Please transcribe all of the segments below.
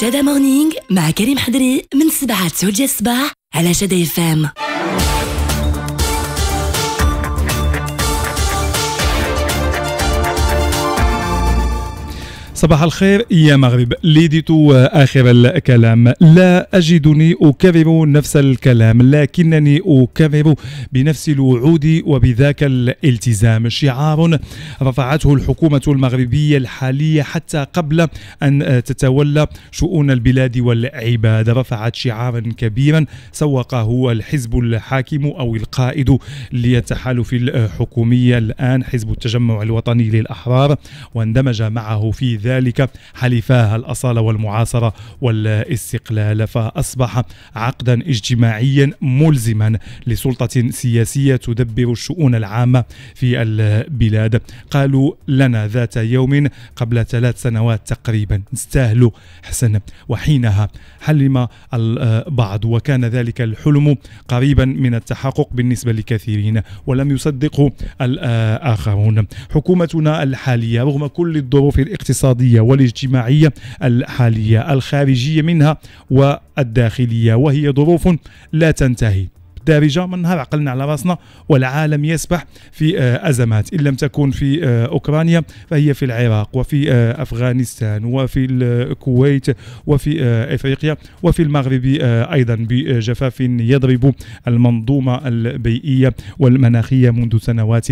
شادة مورنينغ مع كريم حضري من سبعة لتسعود الصباح على شادة فام صباح الخير يا مغرب لديت آخر الكلام لا أجدني أكرر نفس الكلام لكنني أكرر بنفس الوعود وبذاك الالتزام شعار رفعته الحكومة المغربية الحالية حتى قبل أن تتولى شؤون البلاد والعباد رفعت شعارا كبيرا سوقه الحزب الحاكم أو القائد للتحالف الحكومي الآن حزب التجمع الوطني للأحرار واندمج معه في ذلك ذلك حلفاها الأصالة والمعاصرة والاستقلال فأصبح عقدا اجتماعيا ملزما لسلطة سياسية تدبر الشؤون العامة في البلاد قالوا لنا ذات يوم قبل ثلاث سنوات تقريبا نستاهل حسن وحينها حلم البعض وكان ذلك الحلم قريبا من التحقق بالنسبة لكثيرين ولم يصدقه الآخرون حكومتنا الحالية رغم كل الظروف الاقتصادية الاقتصادية والاجتماعية الحالية الخارجية منها والداخلية وهي ظروف لا تنتهي الدارجة من نهار عقلنا على راسنا والعالم يسبح في آه، أزمات إن لم تكن في آه، أوكرانيا فهي في العراق وفي آه، أفغانستان وفي الكويت وفي إفريقيا وفي المغرب أيضا بجفاف يضرب المنظومة البيئية والمناخية منذ سنوات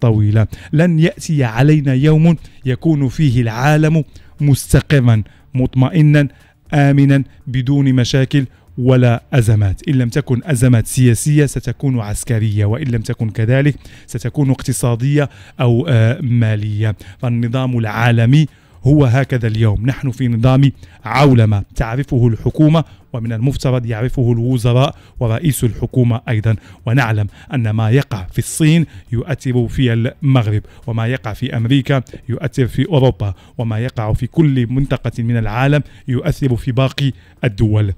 طويلة لن يأتي علينا يوم يكون فيه العالم مستقرا مطمئنا امنا بدون مشاكل ولا ازمات، ان لم تكن ازمات سياسيه ستكون عسكريه وان لم تكن كذلك ستكون اقتصاديه او آه، ماليه، فالنظام العالمي هو هكذا اليوم نحن في نظام عولمة تعرفه الحكومة ومن المفترض يعرفه الوزراء ورئيس الحكومة أيضا ونعلم أن ما يقع في الصين يؤثر في المغرب وما يقع في أمريكا يؤثر في أوروبا وما يقع في كل منطقة من العالم يؤثر في باقي الدول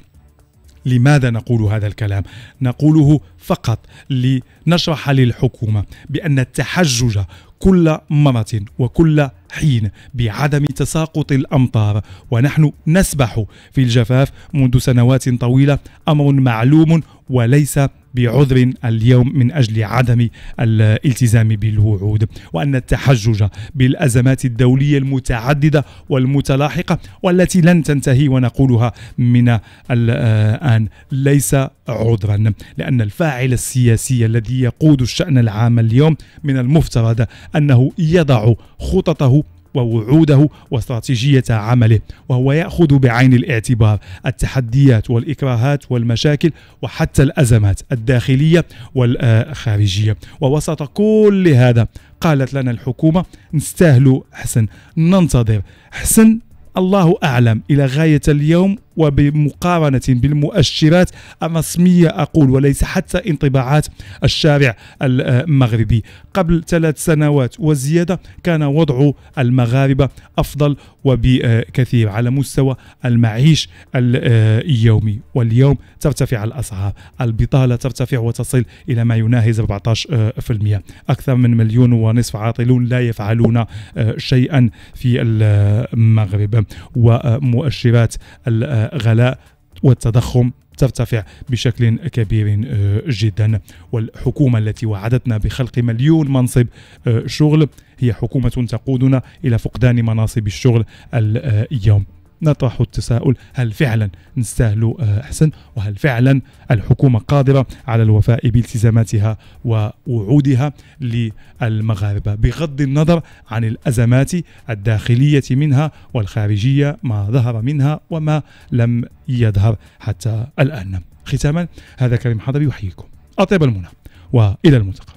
لماذا نقول هذا الكلام؟ نقوله فقط لنشرح للحكومة بأن التحجج كل مرة وكل حين بعدم تساقط الأمطار ونحن نسبح في الجفاف منذ سنوات طويلة أمر معلوم وليس بعذر اليوم من اجل عدم الالتزام بالوعود وان التحجج بالازمات الدوليه المتعدده والمتلاحقه والتي لن تنتهي ونقولها من الان ليس عذرا لان الفاعل الفاعل السياسي الذي يقود الشأن العام اليوم من المفترض أنه يضع خططه ووعوده واستراتيجية عمله وهو يأخذ بعين الاعتبار التحديات والإكراهات والمشاكل وحتى الأزمات الداخلية والخارجية ووسط كل هذا قالت لنا الحكومة نستاهل حسن ننتظر حسن الله أعلم إلى غاية اليوم وبمقارنة بالمؤشرات الرسمية أقول وليس حتى انطباعات الشارع المغربي قبل ثلاث سنوات وزيادة كان وضع المغاربة أفضل وبكثير على مستوى المعيش اليومي واليوم ترتفع الأسعار البطالة ترتفع وتصل إلى ما يناهز 14% أكثر من مليون ونصف عاطلون لا يفعلون آه، شيئا في المغرب ومؤشرات آه، غلاء والتضخم ترتفع بشكل كبير آه، جدا والحكومة التي وعدتنا بخلق مليون منصب آه، شغل هي حكومة تقودنا إلى فقدان مناصب الشغل اليوم نطرح التساؤل هل فعلا نستاهل آه، أحسن وهل فعلا الحكومة قادرة على الوفاء بالتزاماتها ووعودها للمغاربة بغض النظر عن الأزمات الداخلية منها والخارجية ما ظهر منها وما لم يظهر حتى الآن ختاما هذا كريم حضري يحييكم أطيب المنى وإلى الملتقى